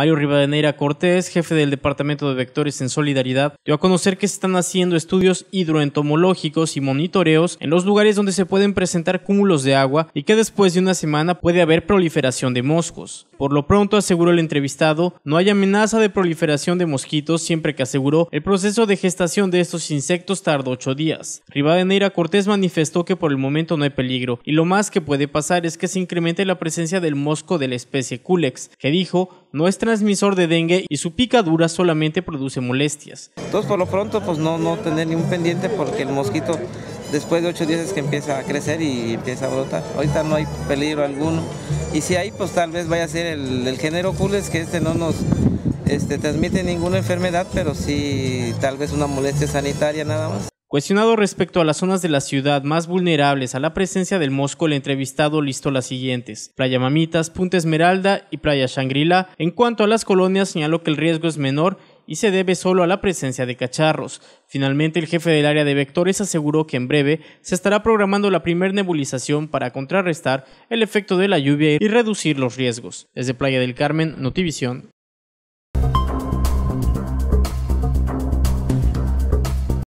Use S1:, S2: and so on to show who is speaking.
S1: Mario Rivadeneira Cortés, jefe del Departamento de Vectores en Solidaridad, dio a conocer que se están haciendo estudios hidroentomológicos y monitoreos en los lugares donde se pueden presentar cúmulos de agua y que después de una semana puede haber proliferación de moscos. Por lo pronto, aseguró el entrevistado, no hay amenaza de proliferación de mosquitos siempre que aseguró el proceso de gestación de estos insectos tardó ocho días. Rivadeneira Cortés manifestó que por el momento no hay peligro y lo más que puede pasar es que se incremente la presencia del mosco de la especie Culex, que dijo no es transmisor de dengue y su picadura solamente produce molestias.
S2: Entonces por lo pronto pues no, no tener ningún pendiente porque el mosquito después de ocho días es que empieza a crecer y empieza a brotar. Ahorita no hay peligro alguno. Y si hay, pues tal vez vaya a ser el, el género cules, que este no nos este, transmite ninguna enfermedad, pero sí tal vez una molestia sanitaria nada más.
S1: Cuestionado respecto a las zonas de la ciudad más vulnerables a la presencia del mosco, el entrevistado listó las siguientes: Playa Mamitas, Punta Esmeralda y Playa Shangrila. En cuanto a las colonias, señaló que el riesgo es menor y se debe solo a la presencia de cacharros. Finalmente, el jefe del área de vectores aseguró que en breve se estará programando la primera nebulización para contrarrestar el efecto de la lluvia y reducir los riesgos. Desde Playa del Carmen, Notivisión.